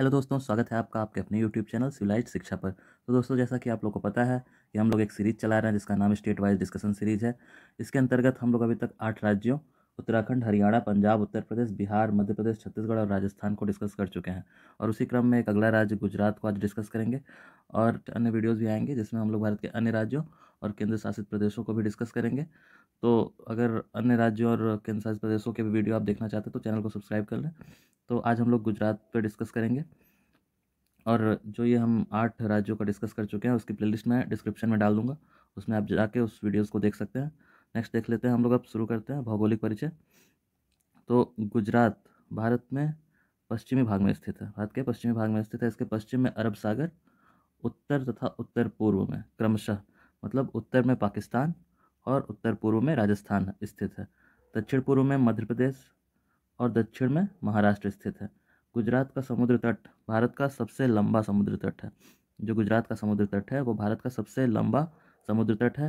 hello दोस्तों स्वागत है आपका आपके अपने यूट्यूब चैनल सिविलाइज शिक्षा पर तो दोस्तों जैसा कि आप लोग को पता है कि हम लोग एक सीरीज़ चला रहे हैं जिसका नाम स्टेट वाइज डिस्कशन सीरीज़ है इसके अंतर्गत हम लोग अभी तक आठ राज्यों उत्तराखंड हरियाणा पंजाब उत्तर प्रदेश बिहार मध्य प्रदेश छत्तीसगढ़ और राजस्थान को डिस्कस कर चुके हैं और उसी क्रम में एक अगला राज्य गुजरात को आज डिस्कस करेंगे और अन्य वीडियोज़ भी आएंगे जिसमें हम लोग भारत के अन्य राज्यों और केंद्र शासित प्रदेशों को भी डिस्कस करेंगे तो अगर अन्य राज्यों और केंद्र शासित प्रदेशों के भी वीडियो आप देखना चाहते हैं तो चैनल को सब्सक्राइब कर लें तो आज हम लोग गुजरात पर डिस्कस करेंगे और जो ये हम आठ राज्यों का डिस्कस कर चुके हैं उसकी प्लेलिस्ट मैं डिस्क्रिप्शन में डाल दूँगा उसमें आप जाके उस वीडियोज़ को देख सकते हैं नेक्स्ट देख लेते हैं हम लोग अब शुरू करते हैं भौगोलिक परिचय तो गुजरात भारत में पश्चिमी भाग में स्थित है भारत के पश्चिमी भाग में स्थित है इसके पश्चिम में अरब सागर उत्तर तथा उत्तर पूर्व में क्रमशः मतलब उत्तर में पाकिस्तान और उत्तर पूर्व में राजस्थान स्थित है दक्षिण पूर्व में मध्य प्रदेश और दक्षिण में महाराष्ट्र स्थित है गुजरात का समुद्र तट भारत का सबसे लंबा समुद्र तट है जो गुजरात का समुद्र तट है वो भारत का सबसे लंबा समुद्र तट है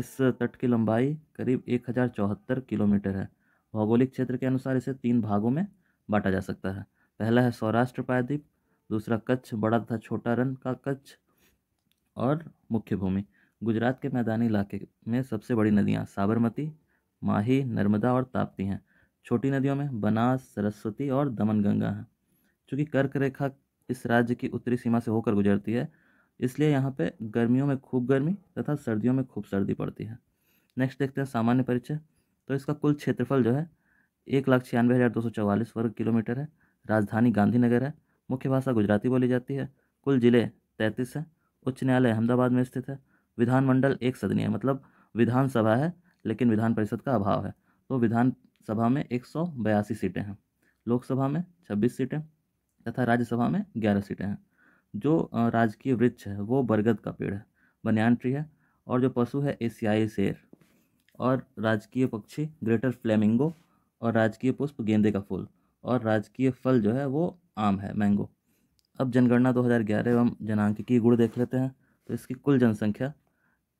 इस तट की लंबाई करीब एक हज़ार चौहत्तर किलोमीटर है भौगोलिक क्षेत्र के अनुसार इसे तीन भागों में बांटा जा सकता है पहला है सौराष्ट्र प्रायद्वीप दूसरा कच्छ बड़ा तथा छोटा रन का कच्छ और मुख्य भूमि गुजरात के मैदानी इलाके में सबसे बड़ी नदियाँ साबरमती माही नर्मदा और ताप्ती हैं छोटी नदियों में बनास सरस्वती और दमनगंगा हैं चूँकि कर्क रेखा इस राज्य की उत्तरी सीमा से होकर गुजरती है इसलिए यहाँ पे गर्मियों में खूब गर्मी तथा सर्दियों में खूब सर्दी पड़ती है नेक्स्ट देखते हैं सामान्य परिचय तो इसका कुल क्षेत्रफल जो है एक लाख छियानवे हज़ार दो सौ चौवालीस वर्ग किलोमीटर है राजधानी गांधीनगर है मुख्य भाषा गुजराती बोली जाती है कुल जिले तैंतीस हैं उच्च न्यायालय अहमदाबाद में स्थित है विधानमंडल एक सदनीय मतलब विधानसभा है लेकिन विधान परिषद का अभाव है तो विधान सभा में एक सीटें हैं लोकसभा में छब्बीस सीटें तथा राज्यसभा में ग्यारह सीटें हैं जो राजकीय वृक्ष है वो बरगद का पेड़ है बनियान ट्री है और जो पशु है एशियाई शेर और राजकीय पक्षी ग्रेटर फ्लेमिंगो और राजकीय पुष्प गेंदे का फूल और राजकीय फल जो है वो आम है मैंगो अब जनगणना 2011 एवं की गुड़ देख लेते हैं तो इसकी कुल जनसंख्या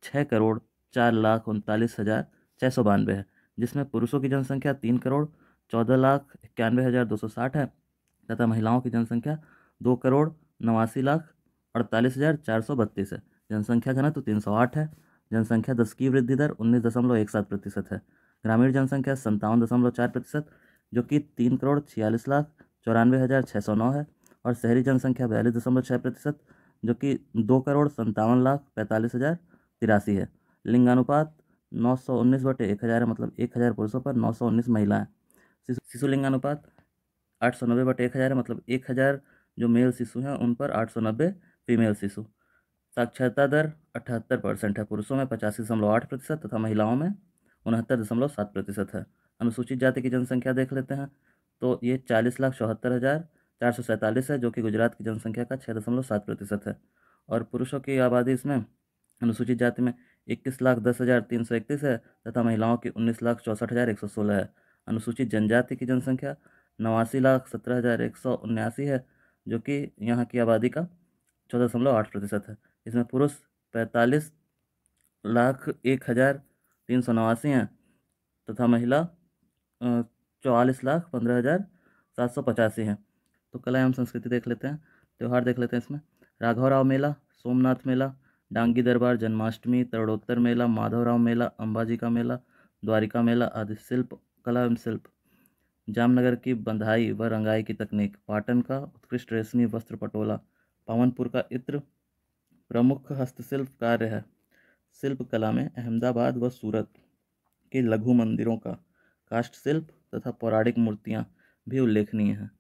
छः करोड़ चार लाख उनतालीस हज़ार छः सौ बानवे है जिसमें पुरुषों की जनसंख्या तीन करोड़ चौदह लाख इक्यानवे हज़ार दो सौ साठ है तथा महिलाओं की जनसंख्या दो करोड़ नवासी लाख अड़तालीस हज़ार चार सौ बत्तीस है जनसंख्या घनत्व तीन सौ आठ है जनसंख्या दस की वृद्धि दर उन्नीस दशमलव एक सात प्रतिशत है ग्रामीण जनसंख्या संतावन दशमलव चार प्रतिशत जो कि तीन करोड़ छियालीस लाख चौरानवे हज़ार छः सौ नौ है और शहरी जनसंख्या बयालीस दशमलव छः प्रतिशत जो कि दो करोड़ संतावन लाख पैंतालीस हज़ार तिरासी है लिंगानुपात नौ सौ उन्नीस बटे एक हज़ार मतलब एक हज़ार पुरुषों पर नौ सौ उन्नीस महिलाएँ शिशु लिंगानुपात आठ सौ नब्बे बटे एक हज़ार मतलब एक हज़ार जो मेल शिशु हैं उन पर आठ सौ नब्बे फीमेल शिशु साक्षरता दर अठहत्तर परसेंट है पुरुषों में पचासी दशमलव आठ प्रतिशत तथा महिलाओं में उनहत्तर दशमलव सात प्रतिशत है अनुसूचित जाति की जनसंख्या देख लेते हैं तो ये चालीस लाख चौहत्तर हज़ार चार सौ सैंतालीस है जो कि गुजरात की जनसंख्या का छः दशमलव सात प्रतिशत है और पुरुषों की आबादी इसमें अनुसूचित जाति में इक्कीस लाख दस हज़ार तीन सौ इकतीस है तथा महिलाओं की उन्नीस लाख चौंसठ हज़ार एक सौ सोलह है अनुसूचित जनजाति की जनसंख्या नवासी लाख सत्रह हज़ार एक सौ उन्यासी है जो कि यहाँ की आबादी का चौदह दशमलव आठ प्रतिशत है इसमें पुरुष पैंतालीस लाख एक हज़ार तीन सौ नवासी हैं तथा महिला चौवालीस लाख पंद्रह हज़ार सात सौ पचासी हैं तो कला एवं संस्कृति देख लेते हैं त्यौहार देख लेते हैं इसमें राघव राव मेला सोमनाथ मेला डांगी दरबार जन्माष्टमी तरणोत्तर मेला माधवराव मेला अंबाजी का मेला द्वारिका मेला आदि शिल्प कला एवं शिल्प जामनगर की बंधाई व रंगाई की तकनीक पाटन का उत्कृष्ट रेशमी वस्त्र पटोला पावनपुर का इत्र प्रमुख हस्तशिल्प कार्य है शिल्प कला में अहमदाबाद व सूरत के लघु मंदिरों का काष्ट शिल्प तथा पौराणिक मूर्तियाँ भी उल्लेखनीय हैं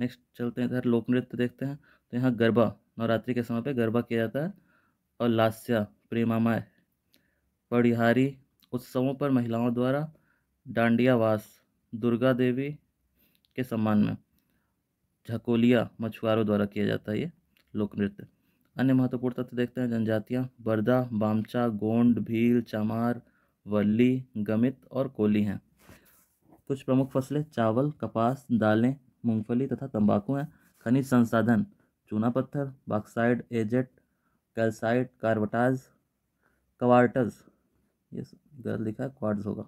नेक्स्ट चलते हैं इधर लोक नृत्य देखते हैं तो यहाँ गरबा नवरात्रि के समय पर गरबा किया जाता है और लास्या प्रेमामय पड़िहारी उत्सवों पर महिलाओं द्वारा डांडियावास दुर्गा देवी के सम्मान में झकोलिया मछुआरों द्वारा किया जाता है ये लोक नृत्य अन्य महत्वपूर्ण तत्व देखते हैं जनजातियाँ बर्दा बामचा गोंड भील चमार वल्ली गमित और कोली हैं कुछ प्रमुख फसलें चावल कपास दालें मूंगफली तथा तंबाकू हैं खनिज संसाधन चूना पत्थर बाक्साइड एजेट कैल्साइट कार्बटाज क्वार्टज ये गलत लिखा है क्वार्ट्ज होगा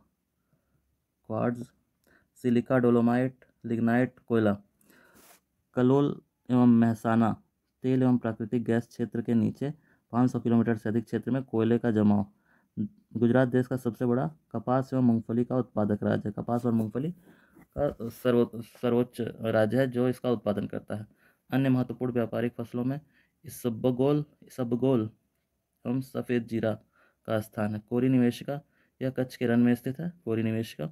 क्वार्ट्ज सिलिका डोलोमाइट लिग्नाइट कोयला कलोल एवं महसाना तेल एवं प्राकृतिक गैस क्षेत्र के नीचे 500 किलोमीटर से अधिक क्षेत्र में कोयले का जमाव गुजरात देश का सबसे बड़ा कपास एवं मूंगफली का उत्पादक राज्य है कपास और मूंगफली का सर्वो सर्वोच्च राज्य है जो इसका उत्पादन करता है अन्य महत्वपूर्ण व्यापारिक फसलों में इसबगोल इसबगोल एवं सफ़ेद जीरा का स्थान है कोरी निवेशिका यह कच्छ के रन में स्थित है कोरी निवेशिका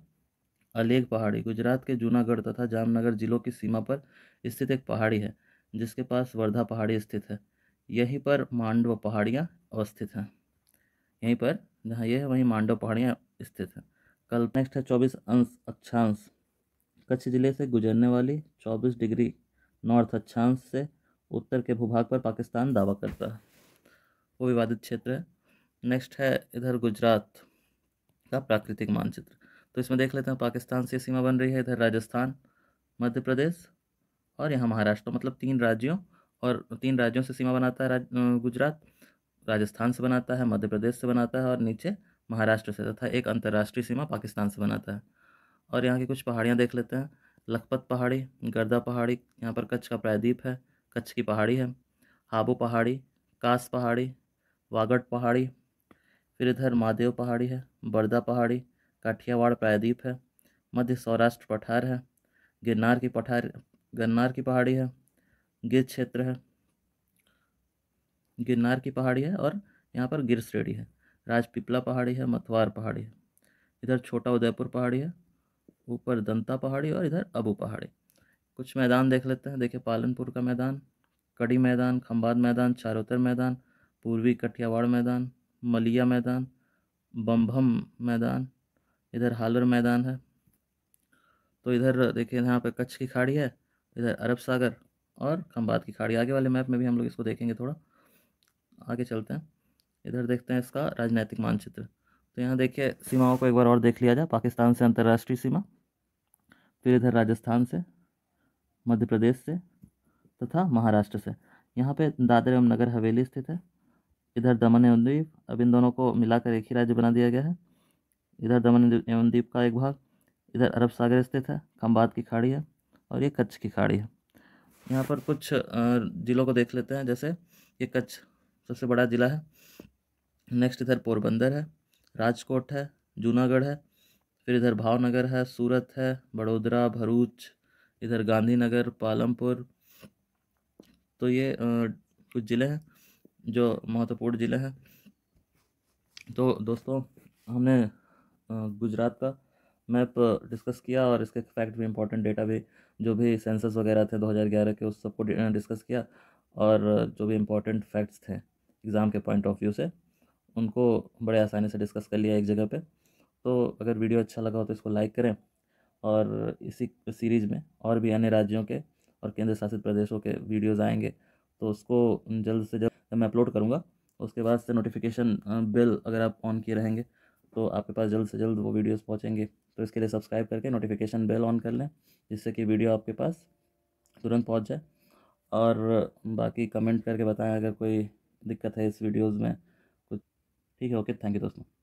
अलेग पहाड़ी गुजरात के जूनागढ़ तथा जामनगर जिलों की सीमा पर स्थित एक पहाड़ी है जिसके पास वर्धा पहाड़ी स्थित है यहीं पर मांडव पहाड़ियाँ अवस्थित हैं यहीं पर जहाँ यह है वहीं मांडव पहाड़ियाँ स्थित हैं कल नेक्स्ट है चौबीस अंश अक्षांश कच्छ जिले से गुजरने वाली चौबीस डिग्री नॉर्थ अक्षांश से उत्तर के भूभाग पर पाकिस्तान दावा करता है वो विवादित क्षेत्र है नेक्स्ट है इधर गुजरात का प्राकृतिक मानचित्र तो इसमें देख लेते हैं पाकिस्तान से सीमा बन रही है इधर राजस्थान मध्य प्रदेश और यहाँ महाराष्ट्र मतलब तीन राज्यों और तीन राज्यों से सीमा बनाता है राज, गुजरात राजस्थान से बनाता है मध्य प्रदेश से बनाता है और नीचे महाराष्ट्र से तथा एक अंतर्राष्ट्रीय सीमा पाकिस्तान से बनाता है और यहाँ की कुछ पहाड़ियाँ देख लेते हैं लखपत पहाड़ी गर्दा पहाड़ी यहाँ पर कच्छ का प्रायद्वीप है कच्छ की पहाड़ी है हाबो पहाड़ी कास पहाड़ी वागड पहाड़ी फिर इधर महादेव पहाड़ी है बर्दा पहाड़ी काठियावाड़ प्रायद्वीप है मध्य सौराष्ट्र पठार है गिरनार की पठार गन्नार की पहाड़ी है गिर क्षेत्र है गिरनार की पहाड़ी है और यहाँ पर गिर श्रेणी है राजपिपला पहाड़ी है मथवार पहाड़ी है इधर छोटा उदयपुर पहाड़ी है ऊपर दंता पहाड़ी और इधर अबू पहाड़ी कुछ मैदान देख लेते हैं देखिए पालनपुर का मैदान कड़ी मैदान खम्बाद मैदान चारोतर मैदान पूर्वी कठियावाड़ मैदान मलिया मैदान बम्भम मैदान इधर हालर मैदान है तो इधर देखिए यहाँ पर कच्छ की खाड़ी है इधर अरब सागर और खम्बाद की खाड़ी आगे वाले मैप में भी हम लोग इसको देखेंगे थोड़ा आगे चलते हैं इधर देखते हैं इसका राजनैतिक मानचित्र तो यहाँ देखिए सीमाओं को एक बार और देख लिया जाए पाकिस्तान से अंतर्राष्ट्रीय सीमा फिर इधर राजस्थान से मध्य प्रदेश से तथा महाराष्ट्र से यहाँ पे दादर एवं नगर हवेली स्थित है इधर दमन एवं द्वीप अब इन दोनों को मिलाकर एक ही राज्य बना दिया गया है इधर दमन एवं द्वीप का एक भाग इधर अरब सागर स्थित है खम्बाद की खाड़ी है और ये कच्छ की खाड़ी है यहाँ पर कुछ ज़िलों को देख लेते हैं जैसे ये कच्छ सबसे बड़ा ज़िला है नेक्स्ट इधर पोरबंदर है राजकोट है जूनागढ़ है फिर इधर भावनगर है सूरत है बड़ोदरा भरूच इधर गांधीनगर पालमपुर तो ये कुछ ज़िले हैं जो महत्वपूर्ण ज़िले हैं तो दोस्तों हमने गुजरात का मैप डिस्कस किया और इसके फैक्ट भी इम्पोर्टेंट डेटा भी जो भी सेंसस वगैरह थे 2011 के उस सबको डिस्कस किया और जो भी इम्पोर्टेंट फैक्ट्स थे एग्ज़ाम के पॉइंट ऑफ व्यू से उनको बड़े आसानी से डिस्कस कर लिया एक जगह पे तो अगर वीडियो अच्छा लगा हो तो इसको लाइक करें और इसी सीरीज़ में और भी अन्य राज्यों के और केंद्र शासित प्रदेशों के वीडियोज़ आएंगे तो उसको जल्द से जल्द मैं अपलोड करूँगा उसके बाद से नोटिफिकेशन बिल अगर आप ऑन किए रहेंगे तो आपके पास जल्द से जल्द वो वीडियोस पहुंचेंगे तो इसके लिए सब्सक्राइब करके नोटिफिकेशन बेल ऑन कर लें जिससे कि वीडियो आपके पास तुरंत पहुंच जाए और बाकी कमेंट करके बताएं अगर कोई दिक्कत है इस वीडियोज़ में कुछ ठीक है ओके थैंक यू दोस्तों